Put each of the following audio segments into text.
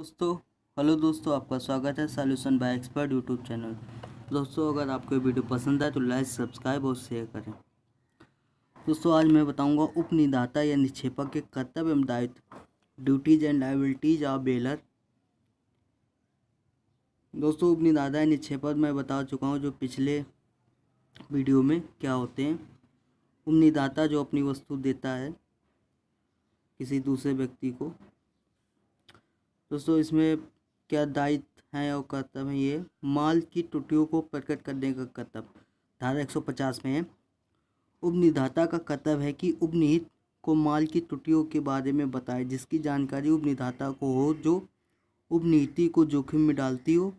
दोस्तों हेलो दोस्तों आपका स्वागत है solution by expert YouTube channel दोस्तों अगर आपको वीडियो पसंद आए तो लाइक सब्सक्राइब और शेयर करें दोस्तों आज मैं बताऊंगा उपनिदाता या निक्षेपक के कर्तव्य एवं दायित्व duties and liabilities of bailor दोस्तों उपनिदाता या निक्षेपक मैं बता चुका हूँ जो पिछले वीडियो में क्या होते हैं उपनिदाता जो अपनी वस्तु देता है किसी दूसरे व्यक्ति को दोस्तों इसमें क्या दायित्व है और कर्तव्य है ये माल की टुटियों को प्रकट करने का कर्तव्य धारा पचास में है उपनिधाता का कर्तव्य है कि उपनिहित को माल की त्रुटियों के बारे में बताए जिसकी जानकारी उपनिधाता को हो जो उपनीति को जोखिम में डालती हो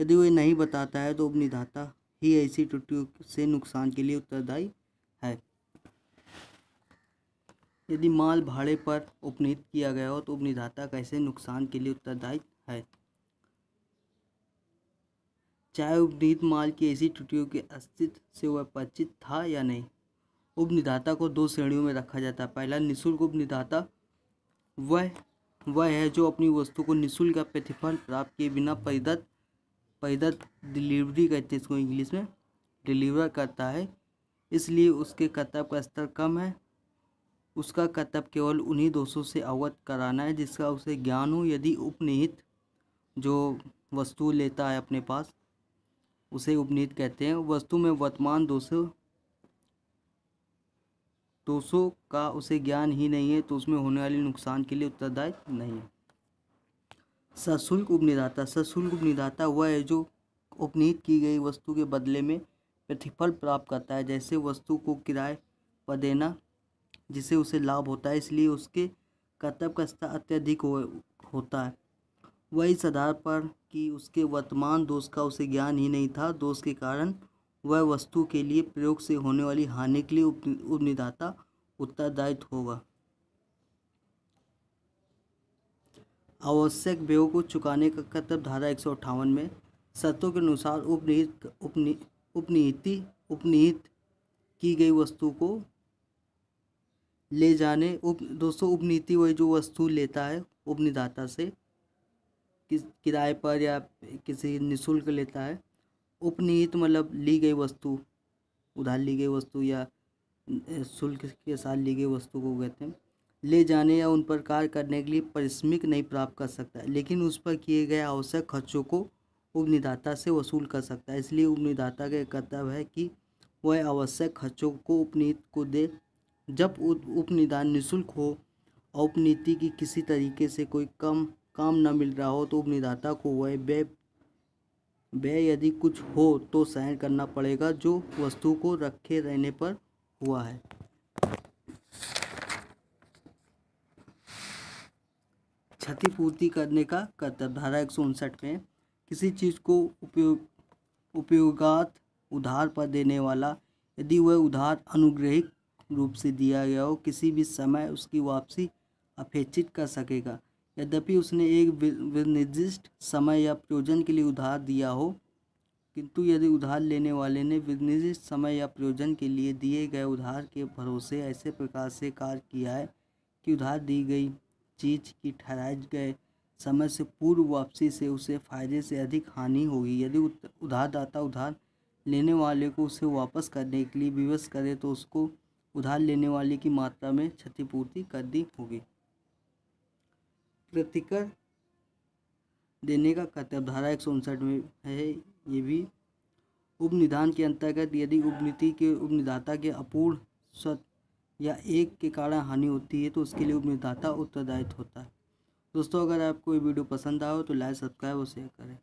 यदि वह नहीं बताता है तो उपनिधाता ही ऐसी त्रुटियों से नुकसान के लिए उत्तरदायी है यदि माल भाड़े पर उपनीत किया गया हो तो उपनिधाता कैसे नुकसान के लिए उत्तरदायी है चाहे उपनीत माल की ऐसी त्रुटियों के अस्तित्व से वह परिचित था या नहीं उपनिधाता को दो श्रेणियों में रखा जाता है पहला निःशुल्क उपनिधाता वह वह है जो अपनी वस्तु को निःशुल्क प्रतिफल प्राप्त किए बिना पैदत पैदत डिलीवरी कहते हैं इसको इंग्लिश में डिलीवर करता है इसलिए उसके कर्तव्य का स्तर कम है उसका कर्तव्य केवल उन्हीं दोषों से अवगत कराना है जिसका उसे ज्ञान हो यदि उपनिहित जो वस्तु लेता है अपने पास उसे उपनिहित कहते हैं वस्तु में वर्तमान दोष दोषों का उसे ज्ञान ही नहीं है तो उसमें होने वाले नुकसान के लिए उत्तरदायित्व नहीं है सशुल्क उपनिदाता सशुल्क उपनिदाता वह है जो उपनीत की गई वस्तु के बदले में प्रतिफल प्राप्त करता है जैसे वस्तु को किराए पर देना जिसे उसे लाभ होता है इसलिए उसके कर्तव्य का स्तर अत्यधिक हो, होता है वह इस आधार पर कि उसके वर्तमान दोष का उसे ज्ञान ही नहीं था दोष के कारण वह वस्तु के लिए प्रयोग से होने वाली हानि के लिए उपनिदाता उत्तरदायित्व होगा आवश्यक व्यय को चुकाने का कर्तव्य धारा एक में शर्तों के अनुसार उपनिहित उपनि उपनिहिति उपनिहित की गई वस्तु को ले जाने उप दोस्तों उपनीति वही जो वस्तु लेता है उपनिदाता से किस किराए पर या किसी निशुल्क लेता है उपनिहित मतलब ली गई वस्तु उधार ली गई वस्तु या शुल्क के साथ ली गई वस्तु को कहते हैं ले जाने या उन पर कार्य करने के लिए परिश्रमिक नहीं प्राप्त कर सकता है लेकिन उस पर किए गए आवश्यक खर्चों को उपनिदाता से वसूल कर सकता है इसलिए उपनिदाता का कर्तव्य है कि वह आवश्यक खर्चों को उपनीत को दे जब उपनिदान निशुल्क हो उपनीति की किसी तरीके से कोई कम काम न मिल रहा हो तो उपनिदाता को वह व्यय व्यय यदि कुछ हो तो सहन करना पड़ेगा जो वस्तु को रखे रहने पर हुआ है क्षतिपूर्ति करने का कर्तव्य धारा एक में किसी चीज़ को उपयोग उपयोगात उधार पर देने वाला यदि वह उधार अनुग्रहित रूप से दिया गया हो किसी भी समय उसकी वापसी अपेक्षित कर सकेगा यद्यपि उसने एक विनिर्दिष्ट समय या प्रयोजन के लिए उधार दिया हो किंतु यदि उधार लेने वाले ने विनिर्दिष्ट समय या प्रयोजन के लिए दिए गए उधार के भरोसे ऐसे प्रकार से कार्य किया है कि उधार दी गई चीज की ठहराए गए समय से पूर्व वापसी से उसे फायदे से अधिक हानि होगी यदि उधारदाता उधार लेने वाले को उसे वापस करने के लिए विवश करे तो उसको उधार लेने वाले की मात्रा में क्षतिपूर्ति कर दी होगी प्रतिकर देने का कर्तव्य धारा एक में है ये भी उपनिधान के अंतर्गत यदि उपनीति के उपनिदाता के अपूर्ण स्वत या एक के कारण हानि होती है तो उसके लिए उपनिदाता उत्तरदायित्व होता है दोस्तों अगर आपको ये वीडियो पसंद आए तो लाइक सब्सक्राइब और शेयर करें